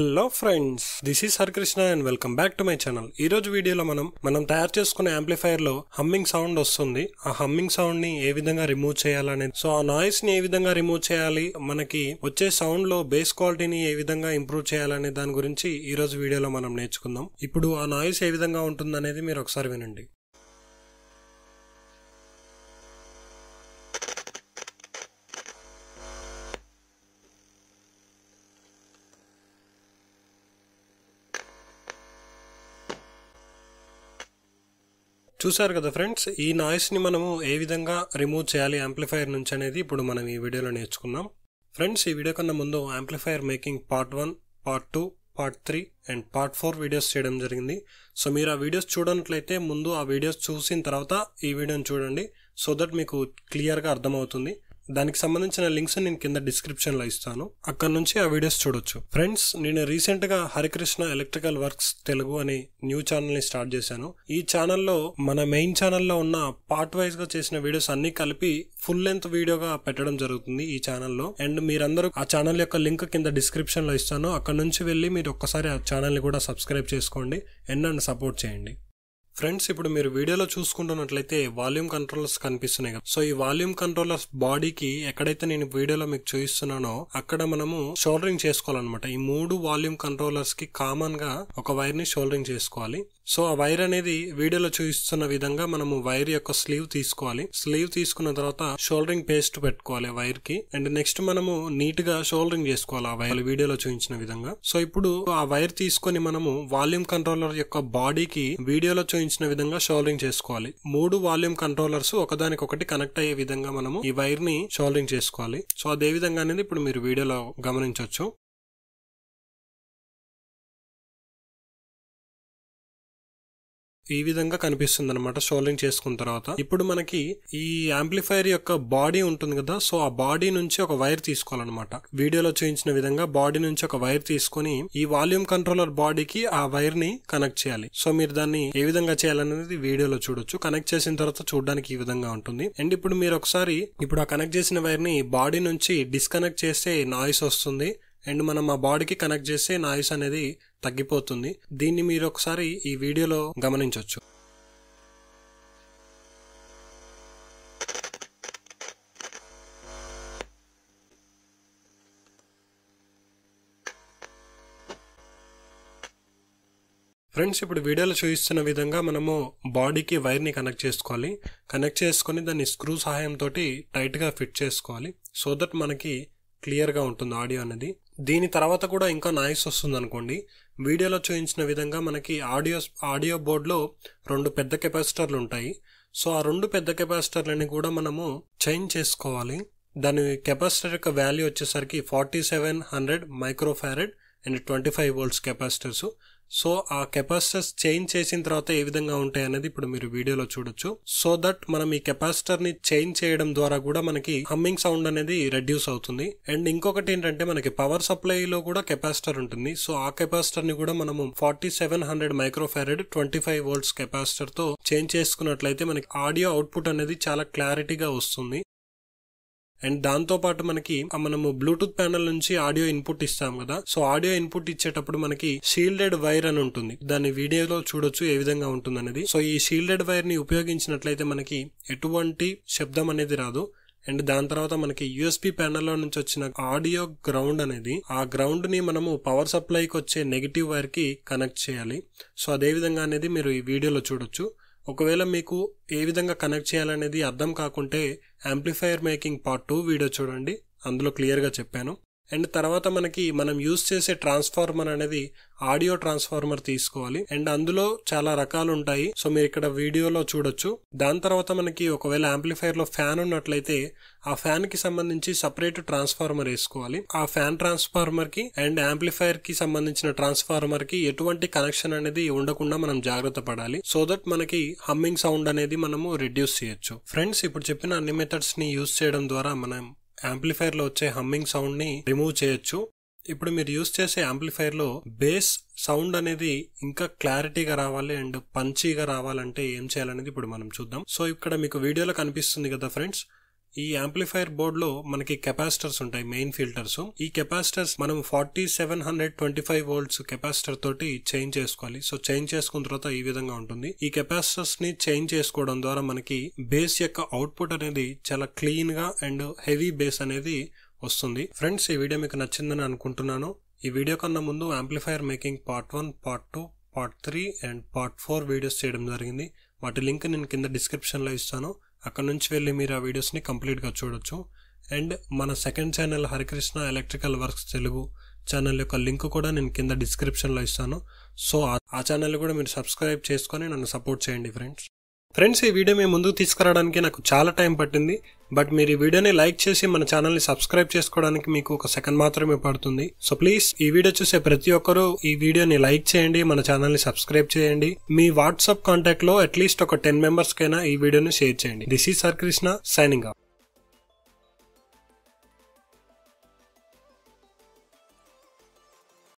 hello friends this is Harikrishna and welcome back to my channel ఈ రోజు వీడియోలో మనం మనం తయారు చేసుకున్న యాంప్లిఫైయర్ లో హమ్మింగ్ సౌండ్ వస్తుంది ఆ హమ్మింగ్ సౌండ్ ని ఏ విధంగా రిమూవ్ చేయాలనేది సో ఆ నాయిస్ ని ఏ విధంగా రిమూవ్ చేయాలి మనకి వచ్చే సౌండ్ లో బేస్ క్వాలిటీని ఏ విధంగా ఇంప్రూవ్ చేయాలనే దాని గురించి ఈ రోజు వీడియోలో మనం నేర్చుకుందాం ఇప్పుడు ఆ నాయిస్ ఏ విధంగా ఉంటుంది అనేది మీరు ఒకసారి వినండి చూసారు కదా ఫ్రెండ్స్ ఈ నాయిస్ని మనము ఏ విధంగా రిమూవ్ చేయాలి యాంప్లిఫైయర్ నుంచి అనేది ఇప్పుడు మనం ఈ వీడియోలో నేర్చుకున్నాం ఫ్రెండ్స్ ఈ వీడియో కన్నా ముందు amplifier making part one part two part three and part four videos చేయడం జరిగింది సో మీరు ఆ వీడియోస్ చూడనట్లయితే ముందు ఆ వీడియోస్ చూసిన తర్వాత ఈ వీడియోని చూడండి సో దట్ మీకు క్లియర్గా అర్థమవుతుంది దానికి సంబంధించిన లింక్స్ నేను కింద డిస్క్రిప్షన్ లో ఇస్తాను అక్కడ నుంచి ఆ వీడియోస్ చూడొచ్చు ఫ్రెండ్స్ నేను రీసెంట్ గా హరికృష్ణ ఎలక్ట్రికల్ వర్క్స్ తెలుగు అనే న్యూ ఛానల్ ని స్టార్ట్ చేశాను ఈ ఛానల్లో మన మెయిన్ ఛానల్లో ఉన్న పార్ట్ వైజ్ గా చేసిన వీడియోస్ అన్ని కలిపి ఫుల్ లెంత్ వీడియోగా పెట్టడం జరుగుతుంది ఈ ఛానల్లో అండ్ మీరందరూ ఆ ఛానల్ యొక్క లింక్ కింద డిస్క్రిప్షన్ లో ఇస్తాను అక్కడ నుంచి వెళ్ళి మీరు ఒక్కసారి ఆ ఛానల్ ని కూడా సబ్స్క్రైబ్ చేసుకోండి అండ్ నన్ను సపోర్ట్ చేయండి ఫ్రెండ్స్ ఇప్పుడు మీరు వీడియోలో చూసుకుంటున్నట్లయితే వాల్యూమ్ కంట్రోలర్స్ కనిపిస్తున్నాయి కదా సో ఈ వాల్యూమ్ కంట్రోలర్స్ బాడీకి ఎక్కడైతే నేను వీడియోలో మీకు చూపిస్తున్నానో అక్కడ మనము షోల్డరింగ్ చేసుకోవాలన్నమాట ఈ మూడు వాల్యూమ్ కంట్రోలర్స్ కి కామన్ గా ఒక వైర్ ని షోల్డరింగ్ చేసుకోవాలి సో ఆ వైర్ అనేది వీడియోలో చూపిస్తున్న విధంగా మనము వైర్ యొక్క స్లీవ్ తీసుకోవాలి స్లీవ్ తీసుకున్న తర్వాత షోల్డరింగ్ పేస్ట్ పెట్టుకోవాలి వైర్ కి అండ్ నెక్స్ట్ మనము నీట్ గా షోల్డరింగ్ చేసుకోవాలి ఆ వైర్ వీడియోలో చూపించిన విధంగా సో ఇప్పుడు ఆ వైర్ తీసుకొని మనము వాల్యూమ్ కంట్రోలర్ యొక్క బాడీకి వీడియోలో చూపించ చూపించిన విధంగా షోల్డరింగ్ చేసుకోవాలి మూడు వాల్యూమ్ కంట్రోలర్స్ ఒకదానికొకటి కనెక్ట్ అయ్యే విధంగా మనము ఈ వైర్ ని షోల్డరింగ్ చేసుకోవాలి సో అదే విధంగా అనేది ఇప్పుడు మీరు వీడియోలో గమనించవచ్చు ఈ విధంగా కనిపిస్తుంది అనమాట సోల్డింగ్ చేసుకున్న తర్వాత ఇప్పుడు మనకి ఈ యాంప్లిఫైర్ యొక్క బాడీ ఉంటుంది కదా సో ఆ బాడీ నుంచి ఒక వైర్ తీసుకోవాలన్నమాట వీడియోలో చూపించిన విధంగా బాడీ నుంచి ఒక వైర్ తీసుకొని ఈ వాల్యూమ్ కంట్రోలర్ బాడీకి ఆ వైర్ ని కనెక్ట్ చేయాలి సో మీరు దాన్ని ఏ విధంగా చేయాలనేది వీడియోలో చూడొచ్చు కనెక్ట్ చేసిన తర్వాత చూడడానికి ఈ విధంగా ఉంటుంది అండ్ ఇప్పుడు మీరు ఒకసారి ఇప్పుడు ఆ కనెక్ట్ చేసిన వైర్ ని బాడీ నుంచి డిస్కనెక్ట్ చేస్తే నాయిస్ వస్తుంది అండ్ మనం మా బాడీకి కనెక్ట్ చేస్తే నాయిస్ అనేది తగ్గిపోతుంది దీన్ని మీరు ఒకసారి ఈ వీడియోలో గమనించవచ్చు ఫ్రెండ్స్ ఇప్పుడు వీడియోలో చూపిస్తున్న విధంగా మనము బాడీకి వైర్ని కనెక్ట్ చేసుకోవాలి కనెక్ట్ చేసుకొని దాన్ని స్క్రూ సహాయంతో టైట్గా ఫిట్ చేసుకోవాలి సో దట్ మనకి క్లియర్గా ఉంటుంది ఆడియో అనేది దీని తర్వాత కూడా ఇంకా నాయిస్ వస్తుంది అనుకోండి వీడియోలో చూపించిన విధంగా మనకి ఆడియో ఆడియో బోర్డ్లో రెండు పెద్ద కెపాసిటర్లు ఉంటాయి సో ఆ రెండు పెద్ద కెపాసిటర్లని కూడా మనము చేంజ్ చేసుకోవాలి దాని కెపాసిటర్ యొక్క వాల్యూ వచ్చేసరికి forty seven hundred microfarad and twenty five volts capacitors so ఆ కెపాసిటర్స్ చేంజ్ చేసిన తర్వాత ఏ విధంగా ఉంటాయి అనేది ఇప్పుడు మీరు వీడియోలో చూడొచ్చు సో దట్ మనం ఈ కెపాసిటర్ ని చేంజ్ చేయడం ద్వారా కూడా మనకి హమ్మింగ్ సౌండ్ అనేది రెడ్యూస్ అవుతుంది అండ్ ఇంకొకటి ఏంటంటే మనకి పవర్ సప్లై లో కూడా కెపాసిటర్ ఉంటుంది సో ఆ కెపాసిటర్ ని కూడా మనము forty seven hundred microfarad twenty five volts capacitor తో చేంజ్ చేసుకున్నట్లయితే మనకి ఆడియో అవుట్పుట్ అనేది చాలా క్లారిటీగా వస్తుంది అండ్ దాంతో పాటు మనకి మనము బ్లూటూత్ ప్యానల్ నుంచి ఆడియో ఇన్పుట్ ఇస్తాం కదా సో ఆడియో ఇన్పుట్ ఇచ్చేటప్పుడు మనకి షీల్డెడ్ వైర్ అని ఉంటుంది దాని వీడియోలో చూడొచ్చు ఏ విధంగా ఉంటుంది అనేది సో ఈ షీల్డెడ్ వైర్ ని ఉపయోగించినట్లయితే మనకి ఎటువంటి శబ్దం అనేది రాదు అండ్ దాని తర్వాత మనకి ప్యానల్ లో నుంచి వచ్చిన ఆడియో గ్రౌండ్ అనేది ఆ గ్రౌండ్ ని మనము పవర్ సప్లైకి వచ్చే నెగిటివ్ వైర్ కి కనెక్ట్ చేయాలి సో అదే విధంగా అనేది మీరు ఈ వీడియోలో చూడొచ్చు ఒకవేళ మీకు ఏ విధంగా కనెక్ట్ చేయాలనేది అర్థం కాకుంటే amplifier making part two video చూడండి అందులో క్లియర్గా చెప్పాను అండ్ తర్వాత మనకి మనం యూస్ చేసే ట్రాన్స్ఫార్మర్ అనేది ఆడియో ట్రాన్స్ఫార్మర్ తీసుకోవాలి అండ్ అందులో చాలా రకాలు ఉంటాయి సో మీరు ఇక్కడ వీడియోలో చూడొచ్చు దాని తర్వాత మనకి ఒకవేళ యాంప్లిఫైర్ లో ఫ్యాన్ ఉన్నట్లయితే ఆ ఫ్యాన్ కి సంబంధించి సపరేట్ ట్రాన్స్ఫార్మర్ వేసుకోవాలి ఆ ఫ్యాన్ ట్రాన్స్ఫార్మర్ కి అండ్ యాంప్లిఫైర్ కి సంబంధించిన ట్రాన్స్ఫార్మర్ కి ఎటువంటి కనెక్షన్ అనేది ఉండకుండా మనం జాగ్రత్త పడాలి సో దట్ మనకి హమ్మింగ్ సౌండ్ అనేది మనము రిడ్యూస్ చేయొచ్చు ఫ్రెండ్స్ ఇప్పుడు చెప్పిన అన్ని మెథడ్స్ ని యూస్ చేయడం ద్వారా మనం యాంప్లిఫైర్లో వచ్చే హమ్మింగ్ సౌండ్ని రిమూవ్ చేయొచ్చు ఇప్పుడు మీరు యూస్ చేసే యాంప్లిఫైర్లో బేస్ సౌండ్ అనేది ఇంకా క్లారిటీగా రావాలి అండ్ పంచీగా రావాలంటే ఏం చేయాలనేది ఇప్పుడు మనం చూద్దాం సో ఇక్కడ మీకు వీడియోలో కనిపిస్తుంది కదా ఫ్రెండ్స్ ఈ యాంప్లిఫైర్ బోర్డ్లో మనకి కెపాసిటర్స్ ఉంటాయి మెయిన్ ఫిల్టర్స్ ఈ కెపాసిటర్స్ మనం forty seven hundred twenty five volts capacitor తోటి చేంజ్ చేసుకోవాలి సో చేంజ్ చేసుకున్న తర్వాత ఈ విధంగా ఉంటుంది ఈ కెపాసిటర్స్ ని చేంజ్ చేసుకోవడం ద్వారా మనకి బేస్ యొక్క అవుట్పుట్ అనేది చాలా క్లీన్ గా అండ్ హెవీ బేస్ అనేది వస్తుంది ఫ్రెండ్స్ ఈ వీడియో మీకు నచ్చిందని అనుకుంటున్నాను ఈ వీడియో కన్నా ముందు amplifier making part one part two part three and part four videos చేయడం జరిగింది వాటి లింక్ నేను కింద డిస్క్రిప్షన్లో ఇస్తాను అక్కడ నుంచి వెళ్ళి మీరు ఆ వీడియోస్ని కంప్లీట్గా చూడొచ్చు అండ్ మన second channel Harikrishna electrical works Telugu channel యొక్క లింక్ కూడా నేను కింద డిస్క్రిప్షన్లో ఇస్తాను సో ఆ ఛానల్ కూడా మీరు సబ్స్క్రైబ్ చేసుకొని నన్ను సపోర్ట్ చేయండి ఫ్రెండ్స్ ఫ్రెండ్స్ ఈ వీడియో మేము ముందుకు తీసుకురావడానికి నాకు చాలా టైం పట్టింది బట్ మీరు ఈ వీడియోని లైక్ చేసి మన ఛానల్ని సబ్స్క్రైబ్ చేసుకోవడానికి మీకు ఒక సెకండ్ మాత్రమే పడుతుంది సో ప్లీజ్ ఈ వీడియో చూసే ప్రతి ఒక్కరూ ఈ వీడియోని లైక్ చేయండి మన ఛానల్ని సబ్స్క్రైబ్ చేయండి మీ వాట్సాప్ కాంటాక్ట్లో అట్లీస్ట్ ఒక టెన్ మెంబర్స్కైనా ఈ వీడియోని షేర్ చేయండి this is Hari Krishna signing of